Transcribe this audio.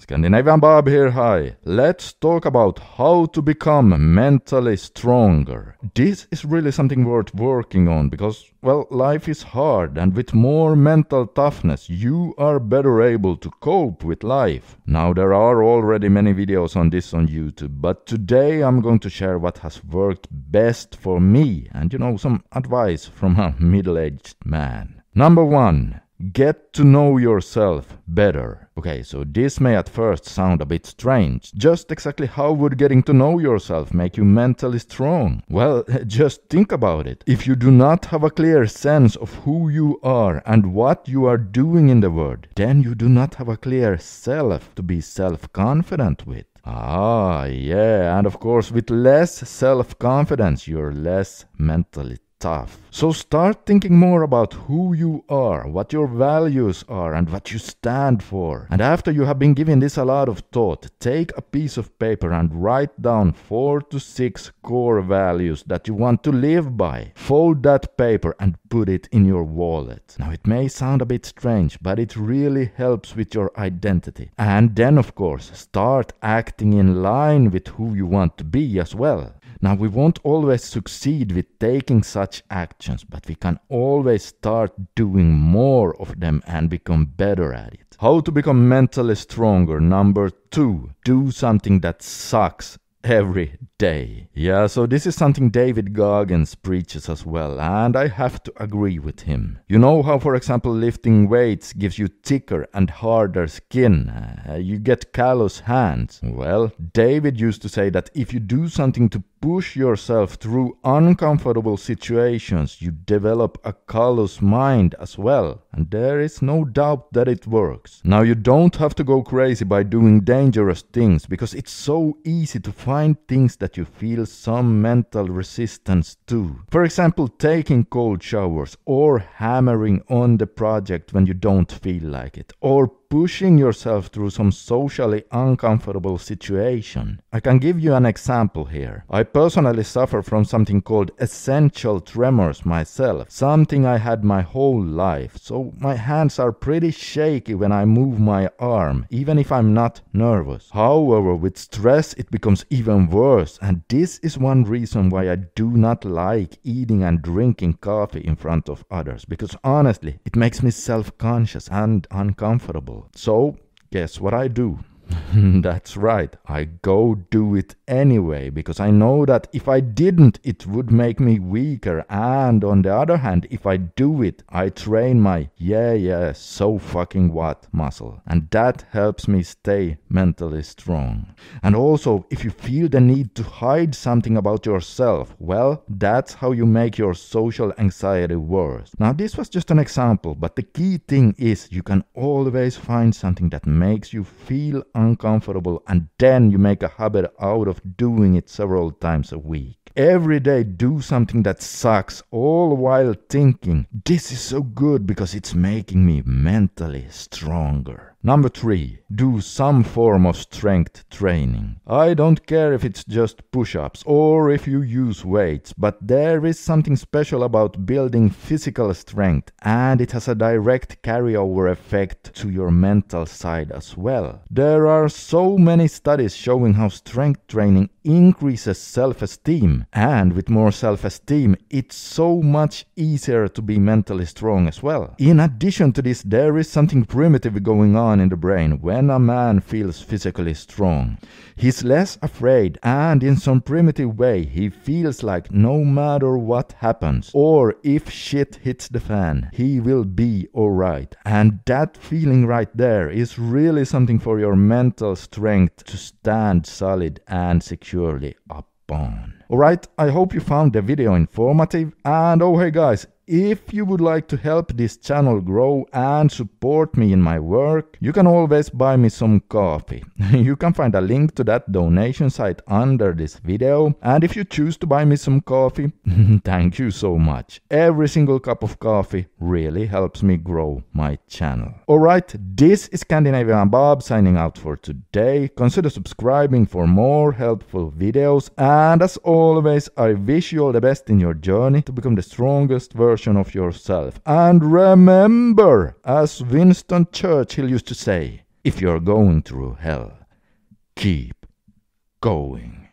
Scandinavian Bob here, hi. Let's talk about how to become mentally stronger. This is really something worth working on because, well, life is hard and with more mental toughness you are better able to cope with life. Now, there are already many videos on this on YouTube, but today I'm going to share what has worked best for me and, you know, some advice from a middle aged man. Number one. Get to know yourself better. Okay, so this may at first sound a bit strange. Just exactly how would getting to know yourself make you mentally strong? Well, just think about it. If you do not have a clear sense of who you are and what you are doing in the world, then you do not have a clear self to be self confident with. Ah, yeah, and of course, with less self confidence, you're less mentally tough. So start thinking more about who you are, what your values are, and what you stand for. And after you have been given this a lot of thought, take a piece of paper and write down four to six core values that you want to live by. Fold that paper and put it in your wallet. Now, it may sound a bit strange, but it really helps with your identity. And then, of course, start acting in line with who you want to be as well. Now, we won't always succeed with taking such actions, but we can always start doing more of them and become better at it. How to become mentally stronger. Number two, do something that sucks every day. Yeah, so this is something David Goggins preaches as well, and I have to agree with him. You know how, for example, lifting weights gives you thicker and harder skin, uh, you get callous hands. Well, David used to say that if you do something to push yourself through uncomfortable situations, you develop a callous mind as well. And there is no doubt that it works. Now, you don't have to go crazy by doing dangerous things because it's so easy to find things that you feel some mental resistance to. For example, taking cold showers or hammering on the project when you don't feel like it, or pushing yourself through some socially uncomfortable situation. I can give you an example here. I personally suffer from something called essential tremors myself, something I had my whole life, so my hands are pretty shaky when I move my arm, even if I'm not nervous. However, with stress it becomes even worse, and this is one reason why I do not like eating and drinking coffee in front of others, because honestly, it makes me self conscious and uncomfortable. So, guess what I do? That's right, I go do it anyway, because I know that if I didn't, it would make me weaker. And on the other hand, if I do it, I train my yeah, yeah, so fucking what muscle. And that helps me stay mentally strong. And also, if you feel the need to hide something about yourself, well, that's how you make your social anxiety worse. Now, this was just an example, but the key thing is you can always find something that makes you feel uncomfortable uncomfortable, and then you make a habit out of doing it several times a week. Every day, do something that sucks, all while thinking, This is so good because it's making me mentally stronger. Number three, do some form of strength training. I don't care if it's just push ups or if you use weights, but there is something special about building physical strength and it has a direct carryover effect to your mental side as well. There are so many studies showing how strength training increases self esteem, and with more self esteem, it's so much easier to be mentally strong as well. In addition to this, there is something primitive going on on in the brain. When a man feels physically strong, he's less afraid and in some primitive way he feels like no matter what happens or if shit hits the fan, he will be alright. And that feeling right there is really something for your mental strength to stand solid and securely upon. Alright, I hope you found the video informative and oh hey guys, if you would like to help this channel grow and support me in my work, you can always buy me some coffee. you can find a link to that donation site under this video. And if you choose to buy me some coffee, thank you so much. Every single cup of coffee really helps me grow my channel. Alright, this is Scandinavian Bob signing out for today. Consider subscribing for more helpful videos. And as always, I wish you all the best in your journey to become the strongest version version of yourself. And remember, as Winston Churchill used to say, if you're going through hell, keep going.